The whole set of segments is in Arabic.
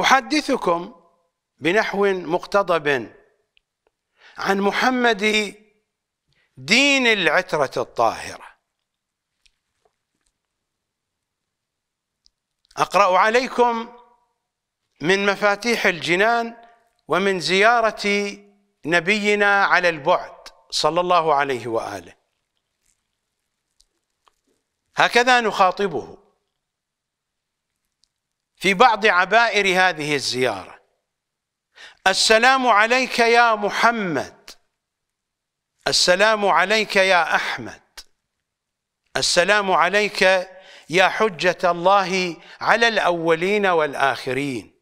احدثكم بنحو مقتضب عن محمد دين العتره الطاهره اقرا عليكم من مفاتيح الجنان ومن زياره نبينا على البعد صلى الله عليه واله هكذا نخاطبه في بعض عبائر هذه الزيارة السلام عليك يا محمد السلام عليك يا أحمد السلام عليك يا حجة الله على الأولين والآخرين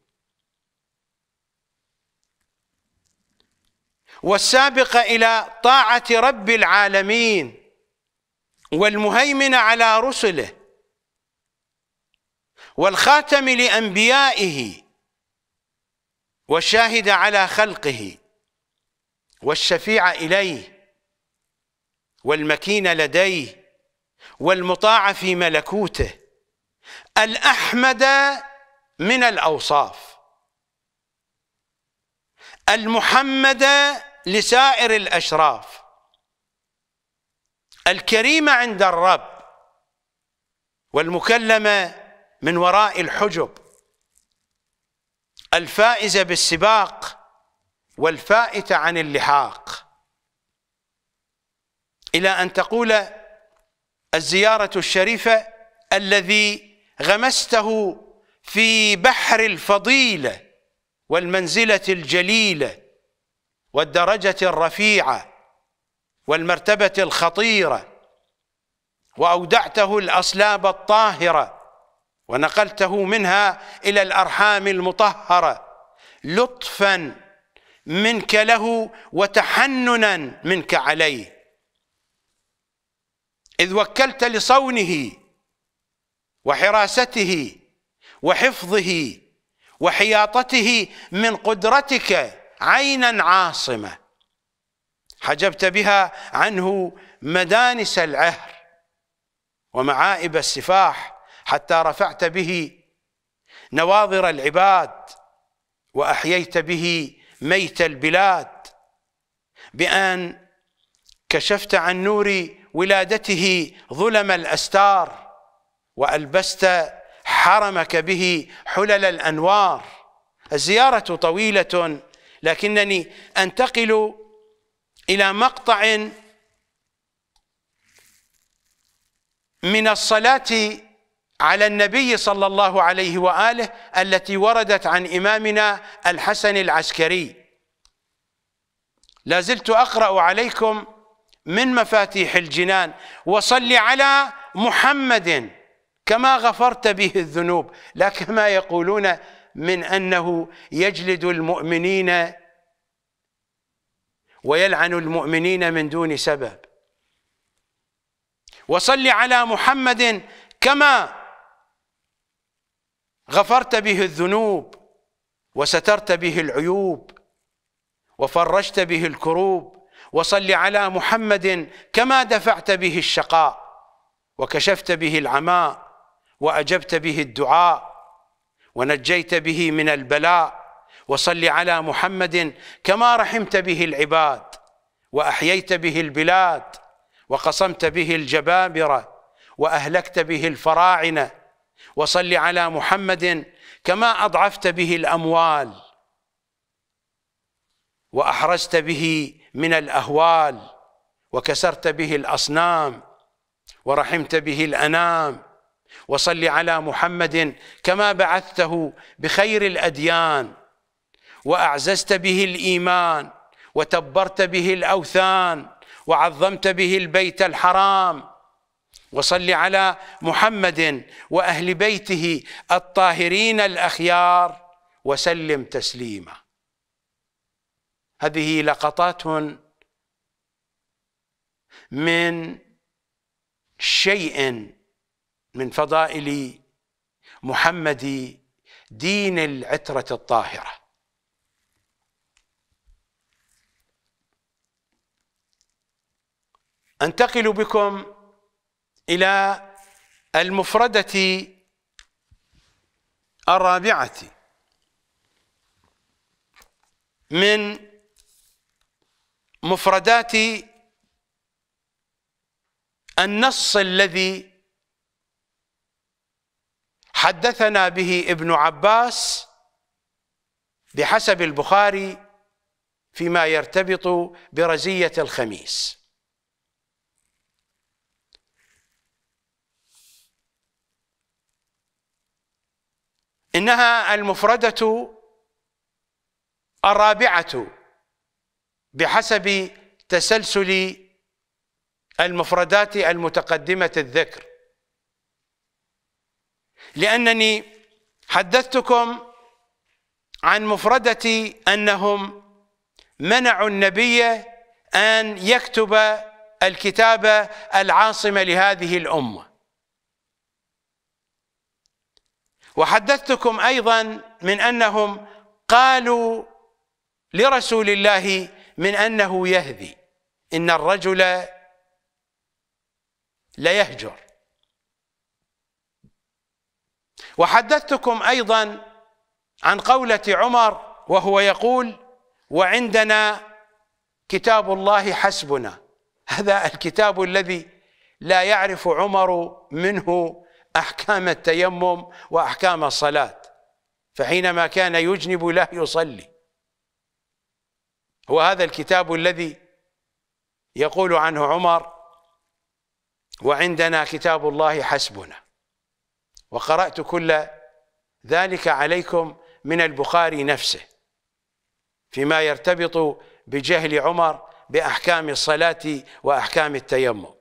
والسابق إلى طاعة رب العالمين والمهيمن على رسله والخاتم لأنبيائه والشاهد على خلقه والشفيع إليه والمكين لديه والمطاع في ملكوته الأحمد من الأوصاف المحمد لسائر الأشراف الكريم عند الرب والمكلمة من وراء الحجب الفائز بالسباق والفائت عن اللحاق إلى أن تقول الزيارة الشريفة الذي غمسته في بحر الفضيلة والمنزلة الجليلة والدرجة الرفيعة والمرتبة الخطيرة وأودعته الأصلاب الطاهرة ونقلته منها إلى الأرحام المطهرة لطفا منك له وتحننا منك عليه إذ وكلت لصونه وحراسته وحفظه وحياطته من قدرتك عينا عاصمة حجبت بها عنه مدانس العهر ومعائب السفاح حتى رفعت به نواظر العباد واحييت به ميت البلاد بان كشفت عن نور ولادته ظلم الاستار والبست حرمك به حلل الانوار الزياره طويله لكنني انتقل الى مقطع من الصلاه على النبي صلى الله عليه واله التي وردت عن امامنا الحسن العسكري لا زلت اقرا عليكم من مفاتيح الجنان وصل على محمد كما غفرت به الذنوب لا كما يقولون من انه يجلد المؤمنين ويلعن المؤمنين من دون سبب وصل على محمد كما غفرت به الذنوب وسترت به العيوب وفرجت به الكروب وصل على محمد كما دفعت به الشقاء وكشفت به العماء وأجبت به الدعاء ونجيت به من البلاء وصل على محمد كما رحمت به العباد وأحييت به البلاد وقصمت به الجبابرة وأهلكت به الفراعنة وصل على محمد كما أضعفت به الأموال وأحرزت به من الأهوال وكسرت به الأصنام ورحمت به الأنام وصل على محمد كما بعثته بخير الأديان وأعززت به الإيمان وتبرت به الأوثان وعظمت به البيت الحرام وصل على محمد واهل بيته الطاهرين الاخيار وسلم تسليما هذه لقطات من شيء من فضائل محمد دين العترة الطاهرة أنتقل بكم إلى المفردة الرابعة من مفردات النص الذي حدثنا به ابن عباس بحسب البخاري فيما يرتبط برزية الخميس انها المفرده الرابعه بحسب تسلسل المفردات المتقدمه الذكر لانني حدثتكم عن مفردة أنهم منعوا النبي أن يكتب الكتاب العاصمة لهذه الأمة وحدثتكم ايضا من انهم قالوا لرسول الله من انه يهذي ان الرجل ليهجر وحدثتكم ايضا عن قوله عمر وهو يقول وعندنا كتاب الله حسبنا هذا الكتاب الذي لا يعرف عمر منه أحكام التيمم وأحكام الصلاة فحينما كان يجنب لا يصلي هو هذا الكتاب الذي يقول عنه عمر وعندنا كتاب الله حسبنا وقرأت كل ذلك عليكم من البخاري نفسه فيما يرتبط بجهل عمر بأحكام الصلاة وأحكام التيمم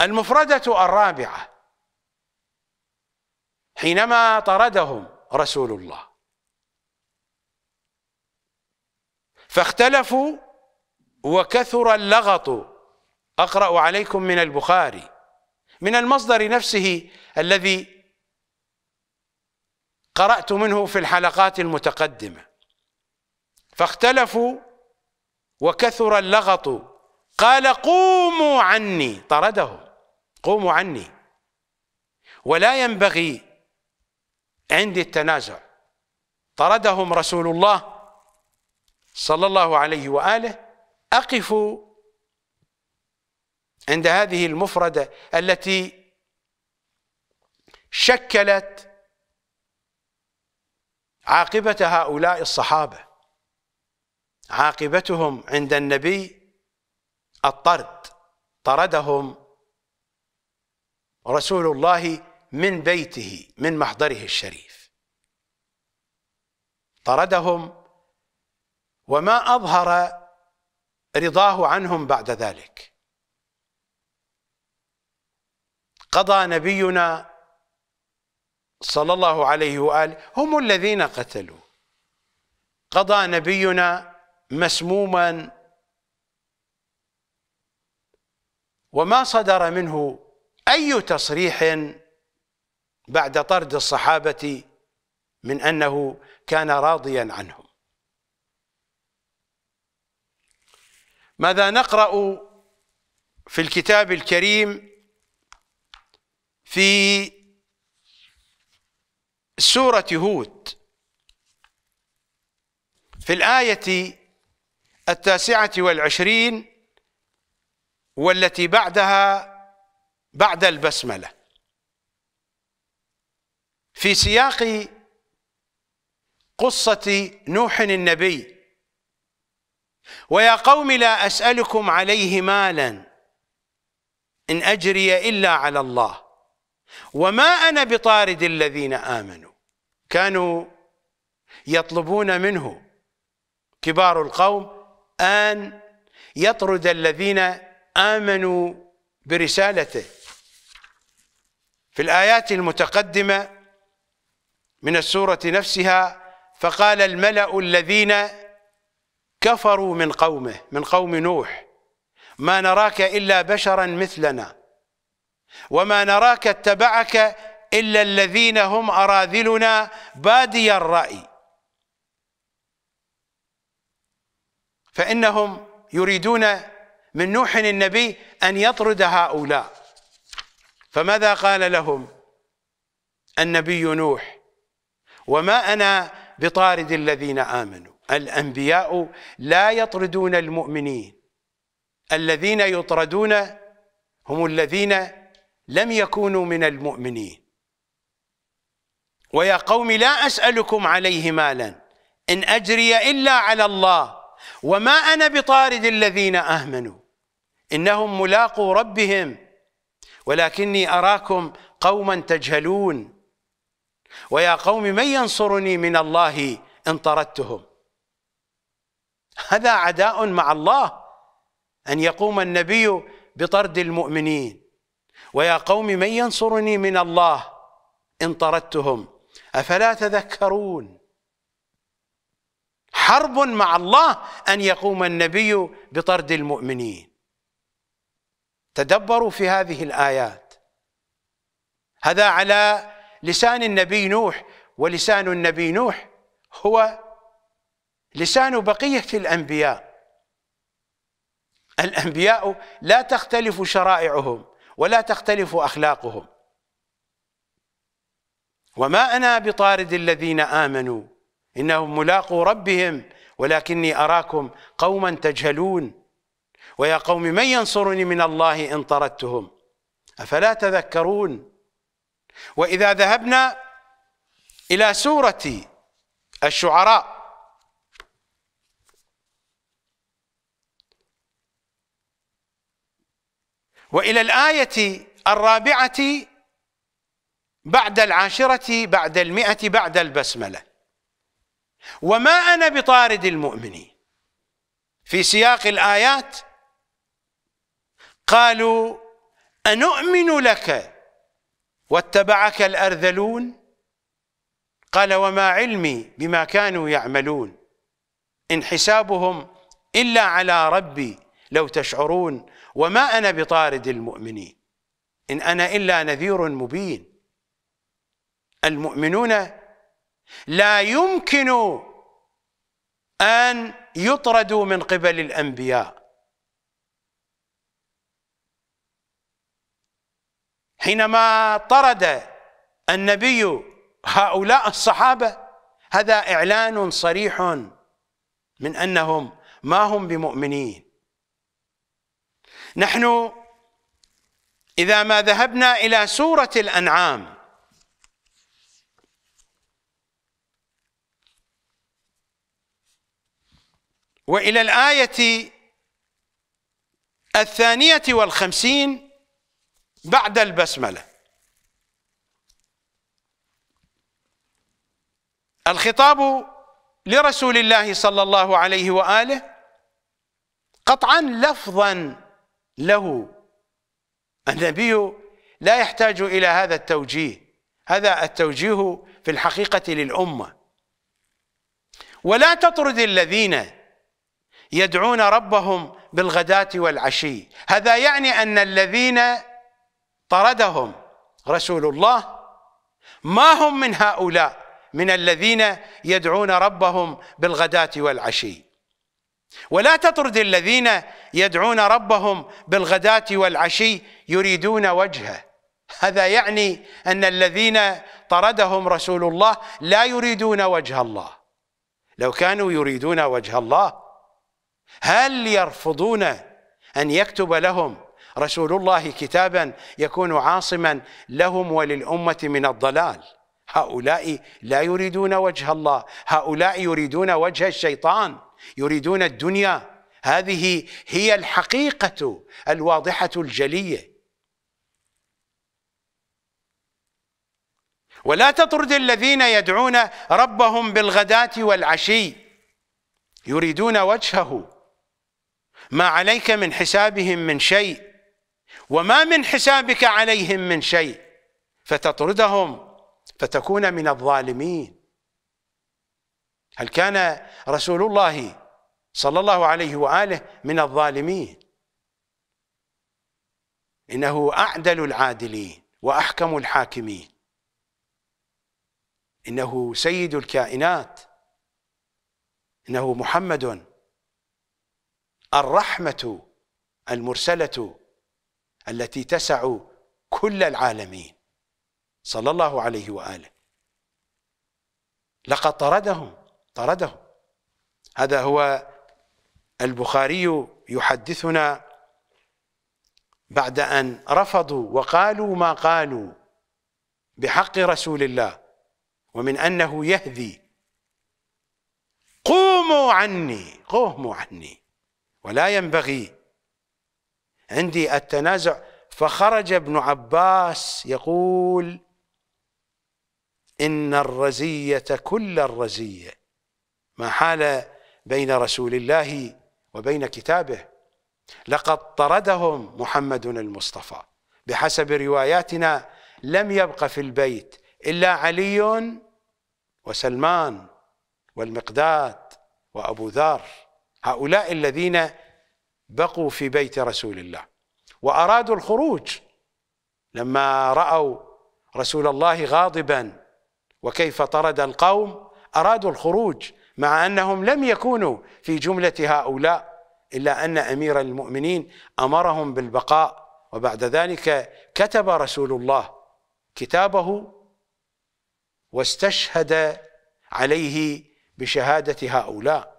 المفردة الرابعة حينما طردهم رسول الله فاختلفوا وكثر اللغط أقرأ عليكم من البخاري من المصدر نفسه الذي قرأت منه في الحلقات المتقدمة فاختلفوا وكثر اللغط قال قوموا عني طردهم قوموا عني ولا ينبغي عندي التنازع طردهم رسول الله صلى الله عليه وآله أقفوا عند هذه المفردة التي شكلت عاقبة هؤلاء الصحابة عاقبتهم عند النبي الطرد طردهم رسول الله من بيته من محضره الشريف طردهم وما أظهر رضاه عنهم بعد ذلك قضى نبينا صلى الله عليه وآله هم الذين قتلوا قضى نبينا مسموما وما صدر منه أي تصريح بعد طرد الصحابة من أنه كان راضيا عنهم ماذا نقرأ في الكتاب الكريم في سورة هود في الآية التاسعة والعشرين والتي بعدها بعد البسملة في سياق قصة نوح النبي ويا قوم لا أسألكم عليه مالا إن أجري إلا على الله وما أنا بطارد الذين آمنوا كانوا يطلبون منه كبار القوم أن يطرد الذين آمنوا برسالته في الآيات المتقدمة من السورة نفسها فقال الملأ الذين كفروا من قومه من قوم نوح ما نراك إلا بشرا مثلنا وما نراك اتبعك إلا الذين هم أراذلنا بادي الرأي فإنهم يريدون من نوح النبي أن يطرد هؤلاء فماذا قال لهم النبي نوح وما أنا بطارد الذين آمنوا الأنبياء لا يطردون المؤمنين الذين يطردون هم الذين لم يكونوا من المؤمنين ويا قوم لا أسألكم عليه مالا إن أجري إلا على الله وما أنا بطارد الذين آمنوا إنهم ملاقو ربهم ولكني أراكم قوما تجهلون ويا قوم من ينصرني من الله إن طردتهم هذا عداء مع الله أن يقوم النبي بطرد المؤمنين ويا قوم من ينصرني من الله إن طردتهم أفلا تذكرون حرب مع الله أن يقوم النبي بطرد المؤمنين تدبروا في هذه الآيات هذا على لسان النبي نوح ولسان النبي نوح هو لسان بقية الأنبياء الأنبياء لا تختلف شرائعهم ولا تختلف أخلاقهم وما أنا بطارد الذين آمنوا إنهم ملاقو ربهم ولكني أراكم قوما تجهلون ويا قوم من ينصرني من الله إن طردتهم أفلا تذكرون وإذا ذهبنا إلى سورة الشعراء وإلى الآية الرابعة بعد العاشرة بعد المئة بعد البسملة وما أنا بطارد المؤمنين في سياق الآيات قالوا أنؤمن لك واتبعك الأرذلون قال وما علمي بما كانوا يعملون إن حسابهم إلا على ربي لو تشعرون وما أنا بطارد المؤمنين إن أنا إلا نذير مبين المؤمنون لا يمكن أن يطردوا من قبل الأنبياء حينما طرد النبي هؤلاء الصحابة هذا إعلان صريح من أنهم ما هم بمؤمنين نحن إذا ما ذهبنا إلى سورة الأنعام وإلى الآية الثانية والخمسين بعد البسملة الخطاب لرسول الله صلى الله عليه وآله قطعا لفظا له النبي لا يحتاج إلى هذا التوجيه هذا التوجيه في الحقيقة للأمة ولا تطرد الذين يدعون ربهم بالغداة والعشي هذا يعني أن الذين طردهم رسول الله ما هم من هؤلاء من الذين يدعون ربهم بالغداة والعشي ولا تطرد الذين يدعون ربهم بالغداة والعشي يريدون وجهه هذا يعني أن الذين طردهم رسول الله لا يريدون وجه الله لو كانوا يريدون وجه الله هل يرفضون أن يكتب لهم رسول الله كتابا يكون عاصما لهم وللأمة من الضلال هؤلاء لا يريدون وجه الله هؤلاء يريدون وجه الشيطان يريدون الدنيا هذه هي الحقيقة الواضحة الجلية ولا تطرد الذين يدعون ربهم بالغداة والعشي يريدون وجهه ما عليك من حسابهم من شيء وما من حسابك عليهم من شيء فتطردهم فتكون من الظالمين هل كان رسول الله صلى الله عليه واله من الظالمين انه اعدل العادلين واحكم الحاكمين انه سيد الكائنات انه محمد الرحمه المرسله التي تسع كل العالمين صلى الله عليه واله لقد طردهم طردهم هذا هو البخاري يحدثنا بعد ان رفضوا وقالوا ما قالوا بحق رسول الله ومن انه يهذي قوموا عني قوموا عني ولا ينبغي عندي التنازع فخرج ابن عباس يقول إن الرزية كل الرزية ما حال بين رسول الله وبين كتابه لقد طردهم محمد المصطفى بحسب رواياتنا لم يبق في البيت إلا علي وسلمان والمقداد وأبو ذر هؤلاء الذين بقوا في بيت رسول الله وأرادوا الخروج لما رأوا رسول الله غاضبا وكيف طرد القوم أرادوا الخروج مع أنهم لم يكونوا في جملة هؤلاء إلا أن أمير المؤمنين أمرهم بالبقاء وبعد ذلك كتب رسول الله كتابه واستشهد عليه بشهادة هؤلاء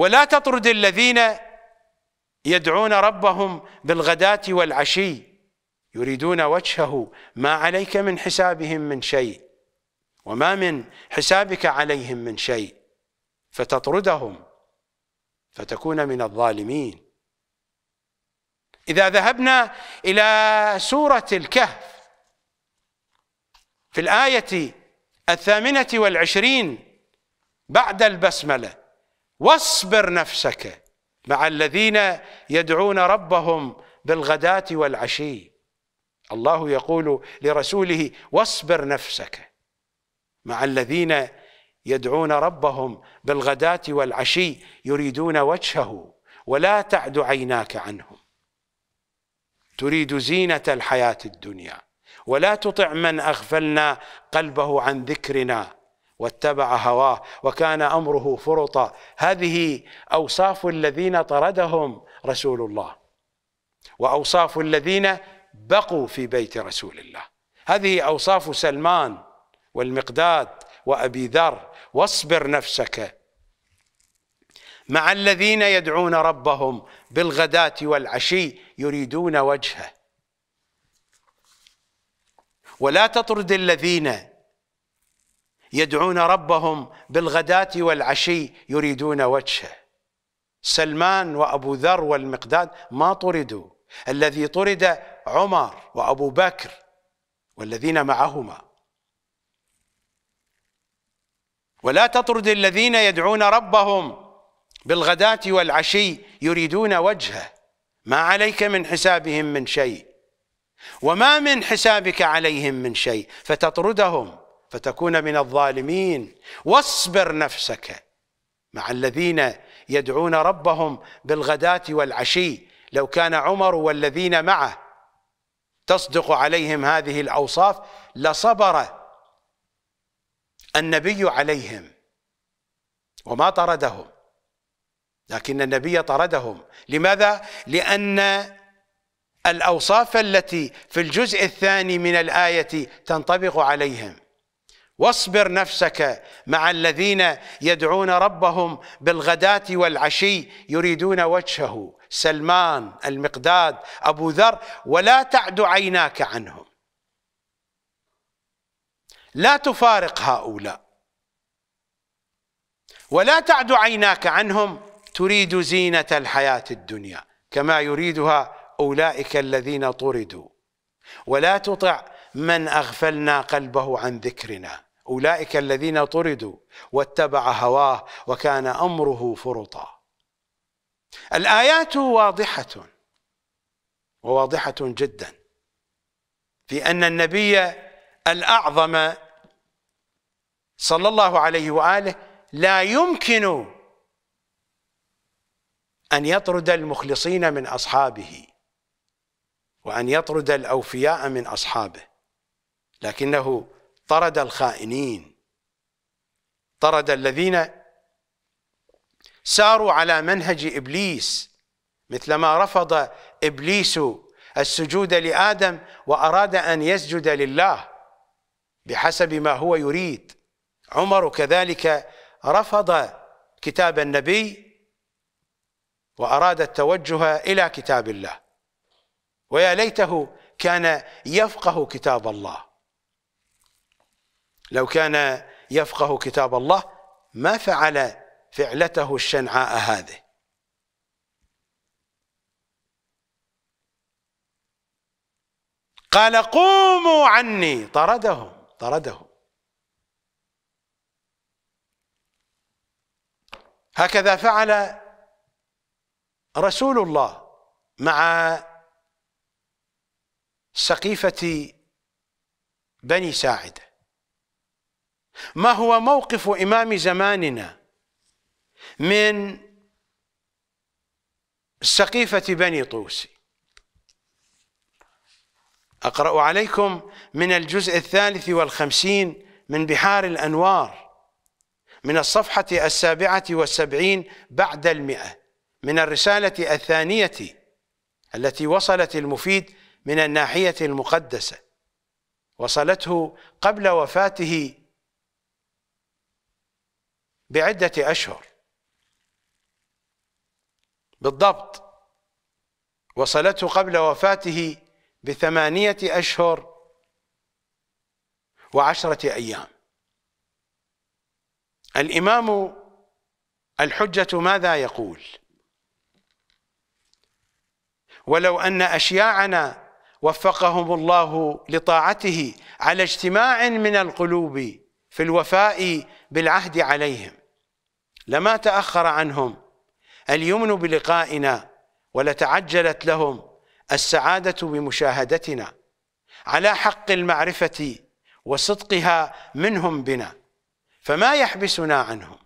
ولا تطرد الذين يدعون ربهم بالغداة والعشي يريدون وجهه ما عليك من حسابهم من شيء وما من حسابك عليهم من شيء فتطردهم فتكون من الظالمين إذا ذهبنا إلى سورة الكهف في الآية الثامنة والعشرين بعد البسملة واصبر نفسك مع الذين يدعون ربهم بالغداة والعشي الله يقول لرسوله واصبر نفسك مع الذين يدعون ربهم بالغداة والعشي يريدون وجهه ولا تعد عيناك عنهم تريد زينة الحياة الدنيا ولا تطع من أغفلنا قلبه عن ذكرنا واتبع هواه وكان امره فرطا هذه اوصاف الذين طردهم رسول الله واوصاف الذين بقوا في بيت رسول الله هذه اوصاف سلمان والمقداد وابي ذر واصبر نفسك مع الذين يدعون ربهم بالغداه والعشي يريدون وجهه ولا تطرد الذين يدعون ربهم بالغداة والعشي يريدون وجهه سلمان وأبو ذر والمقداد ما طردوا الذي طرد عمر وأبو بكر والذين معهما ولا تطرد الذين يدعون ربهم بالغداة والعشي يريدون وجهه ما عليك من حسابهم من شيء وما من حسابك عليهم من شيء فتطردهم فتكون من الظالمين واصبر نفسك مع الذين يدعون ربهم بالغداة والعشي لو كان عمر والذين معه تصدق عليهم هذه الأوصاف لصبر النبي عليهم وما طردهم لكن النبي طردهم لماذا؟ لأن الأوصاف التي في الجزء الثاني من الآية تنطبق عليهم واصبر نفسك مع الذين يدعون ربهم بالغداة والعشي يريدون وجهه سلمان المقداد أبو ذر ولا تعد عيناك عنهم لا تفارق هؤلاء ولا تعد عيناك عنهم تريد زينة الحياة الدنيا كما يريدها أولئك الذين طردوا ولا تطع من أغفلنا قلبه عن ذكرنا أولئك الذين طردوا واتبع هواه وكان أمره فرطا الآيات واضحة وواضحة جدا في أن النبي الأعظم صلى الله عليه وآله لا يمكن أن يطرد المخلصين من أصحابه وأن يطرد الأوفياء من أصحابه لكنه طرد الخائنين طرد الذين ساروا على منهج إبليس مثلما رفض إبليس السجود لآدم وأراد أن يسجد لله بحسب ما هو يريد عمر كذلك رفض كتاب النبي وأراد التوجه إلى كتاب الله ويا ليته كان يفقه كتاب الله لو كان يفقه كتاب الله ما فعل فعلته الشنعاء هذه قال قوموا عني طردهم طردهم هكذا فعل رسول الله مع سقيفة بني ساعده ما هو موقف إمام زماننا من سقيفة بني طوسي أقرأ عليكم من الجزء الثالث والخمسين من بحار الأنوار من الصفحة السابعة والسبعين بعد المئة من الرسالة الثانية التي وصلت المفيد من الناحية المقدسة وصلته قبل وفاته بعدة أشهر بالضبط وصلته قبل وفاته بثمانية أشهر وعشرة أيام الإمام الحجة ماذا يقول ولو أن أشياعنا وفقهم الله لطاعته على اجتماع من القلوب في الوفاء بالعهد عليهم لما تأخر عنهم اليمن بلقائنا ولتعجلت لهم السعادة بمشاهدتنا على حق المعرفة وصدقها منهم بنا فما يحبسنا عنهم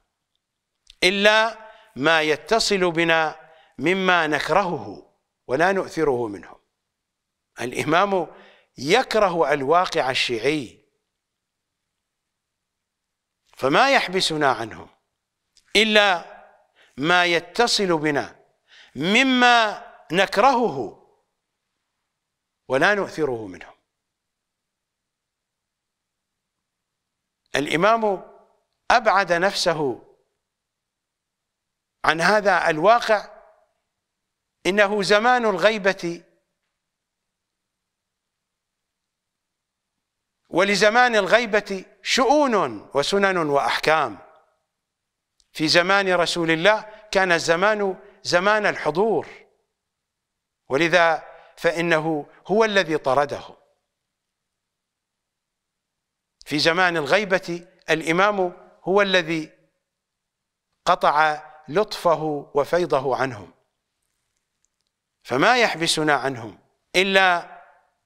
إلا ما يتصل بنا مما نكرهه ولا نؤثره منهم الإمام يكره الواقع الشيعي فما يحبسنا عنهم إلا ما يتصل بنا مما نكرهه ولا نؤثره منه الإمام أبعد نفسه عن هذا الواقع إنه زمان الغيبة ولزمان الغيبة شؤون وسنن وأحكام في زمان رسول الله كان الزمان زمان الحضور ولذا فإنه هو الذي طردهم في زمان الغيبة الإمام هو الذي قطع لطفه وفيضه عنهم فما يحبسنا عنهم إلا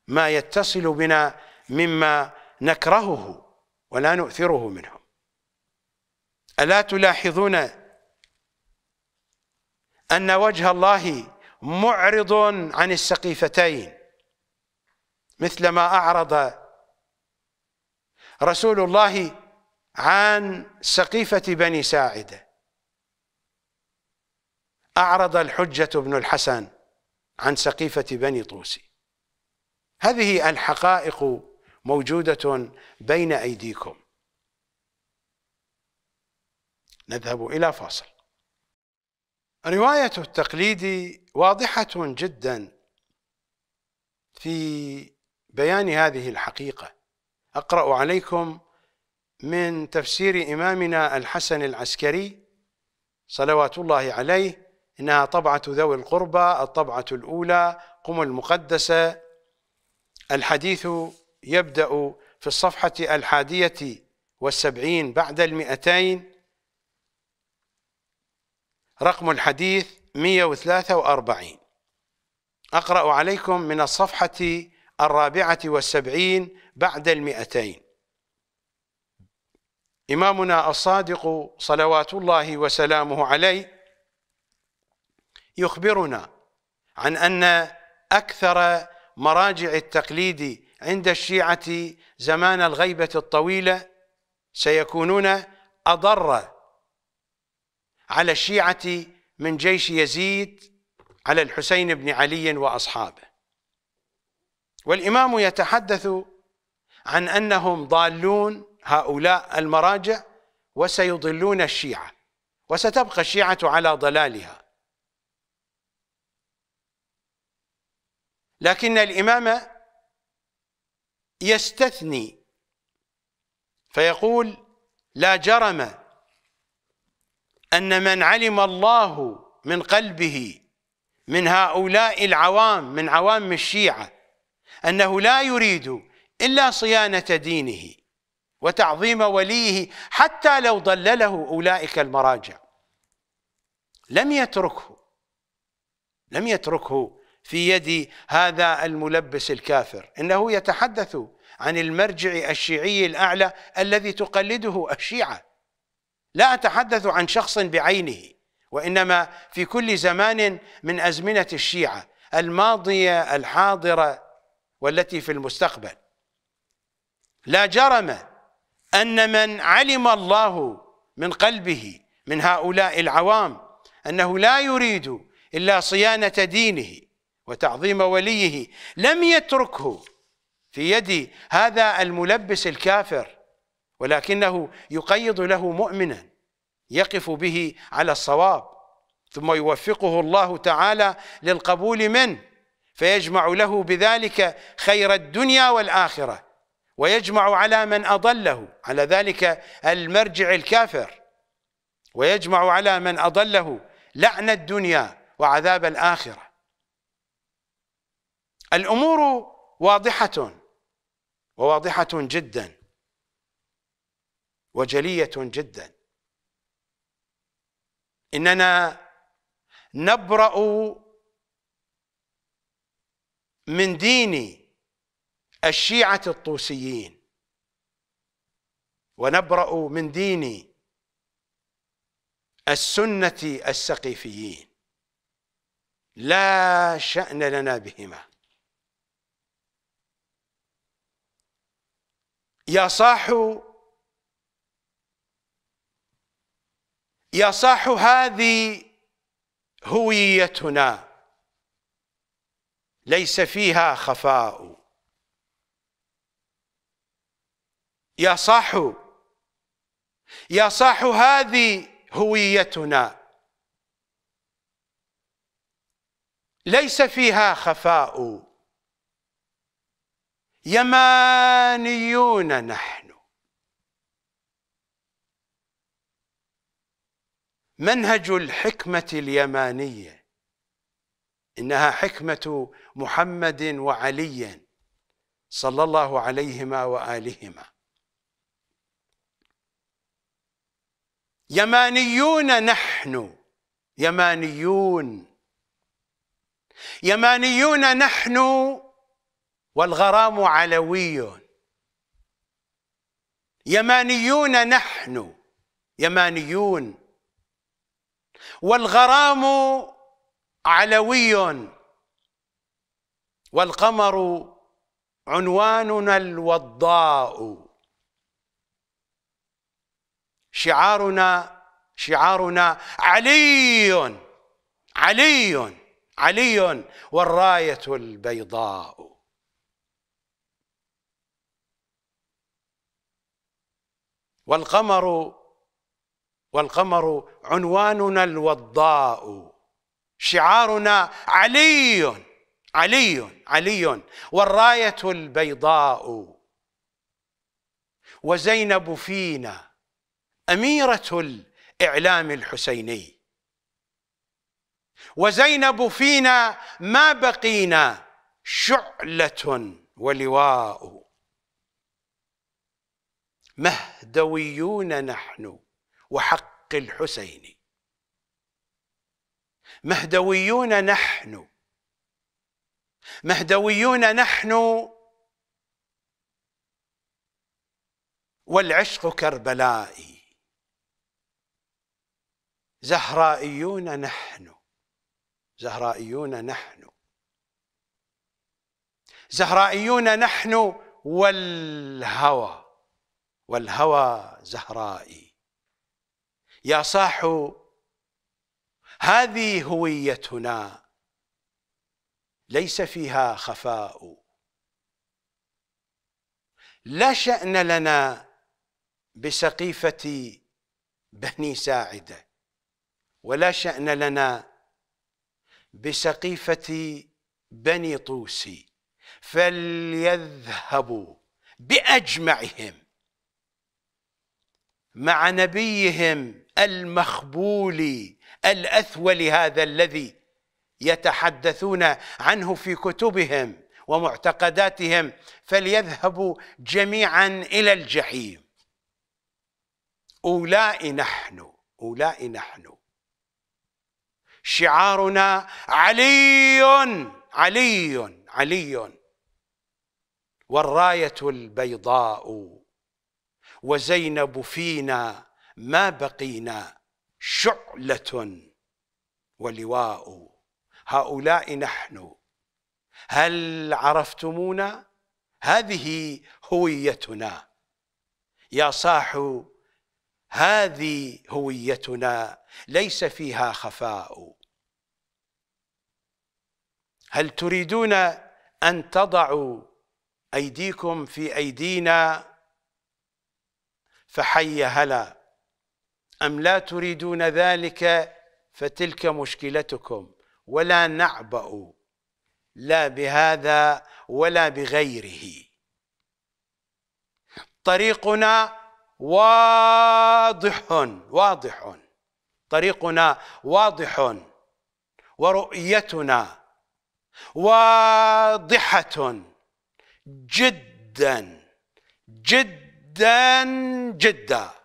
ما يتصل بنا مما نكرهه ولا نؤثره منه ألا تلاحظون أن وجه الله معرض عن السقيفتين مثل ما أعرض رسول الله عن سقيفة بني ساعدة أعرض الحجة بن الحسن عن سقيفة بني طوسي هذه الحقائق موجودة بين أيديكم نذهب إلى فاصل رواية التقليد واضحة جدا في بيان هذه الحقيقة أقرأ عليكم من تفسير إمامنا الحسن العسكري صلوات الله عليه إنها طبعة ذوي القربى الطبعة الأولى قم المقدسة الحديث يبدأ في الصفحة الحادية والسبعين بعد المئتين رقم الحديث 143 أقرأ عليكم من الصفحة الرابعة والسبعين بعد المئتين إمامنا الصادق صلوات الله وسلامه عليه يخبرنا عن أن أكثر مراجع التقليد عند الشيعة زمان الغيبة الطويلة سيكونون أضر على الشيعة من جيش يزيد على الحسين بن علي وأصحابه والإمام يتحدث عن أنهم ضالون هؤلاء المراجع وسيضلون الشيعة وستبقى الشيعة على ضلالها لكن الإمام يستثني فيقول لا جرم أن من علم الله من قلبه من هؤلاء العوام من عوام الشيعة أنه لا يريد إلا صيانة دينه وتعظيم وليه حتى لو ضلله أولئك المراجع لم يتركه لم يتركه في يد هذا الملبس الكافر إنه يتحدث عن المرجع الشيعي الأعلى الذي تقلده الشيعة لا أتحدث عن شخص بعينه وإنما في كل زمان من أزمنة الشيعة الماضية الحاضرة والتي في المستقبل لا جرم أن من علم الله من قلبه من هؤلاء العوام أنه لا يريد إلا صيانة دينه وتعظيم وليه لم يتركه في يد هذا الملبس الكافر ولكنه يقيض له مؤمنا يقف به على الصواب ثم يوفقه الله تعالى للقبول منه فيجمع له بذلك خير الدنيا والاخره ويجمع على من اضله على ذلك المرجع الكافر ويجمع على من اضله لعن الدنيا وعذاب الاخره الامور واضحه وواضحه جدا وجلية جدا إننا نبرأ من دين الشيعة الطوسيين ونبرأ من دين السنة السقيفيين لا شأن لنا بهما يا صاحو يصح هذه هويتنا ليس فيها خفاء يصح يصح هذه هويتنا ليس فيها خفاء يمانيون نحن منهج الحكمة اليمانية إنها حكمة محمد وعلي صلى الله عليهما وآلهما يمانيون نحن يمانيون يمانيون نحن والغرام علوي يمانيون نحن يمانيون والغرام علوي والقمر عنواننا الوضاء شعارنا شعارنا علي علي علي والرايه البيضاء والقمر والقمر عنواننا الوضاء شعارنا علي علي علي والراية البيضاء وزينب فينا أميرة الإعلام الحسيني وزينب فينا ما بقينا شعلة ولواء مهدويون نحن وحق الحسين مهدويون نحن مهدويون نحن والعشق كربلائي زهرائيون نحن زهرائيون نحن زهرائيون نحن والهوى والهوى زهرائي يا صاحو هذه هويتنا ليس فيها خفاء لا شأن لنا بسقيفة بني ساعدة ولا شأن لنا بسقيفة بني طوسي فليذهبوا بأجمعهم مع نبيهم المخبول الاثول هذا الذي يتحدثون عنه في كتبهم ومعتقداتهم فليذهبوا جميعا الى الجحيم اولاء نحن اولاء نحن شعارنا علي علي علي والرايه البيضاء وزينب فينا ما بقينا شعلة ولواء هؤلاء نحن هل عرفتمونا هذه هويتنا يا صاح هذه هويتنا ليس فيها خفاء هل تريدون أن تضعوا أيديكم في أيدينا فحي هلا أم لا تريدون ذلك فتلك مشكلتكم ولا نعبأ لا بهذا ولا بغيره طريقنا واضح واضح طريقنا واضح ورؤيتنا واضحة جدا جدا جدا جدا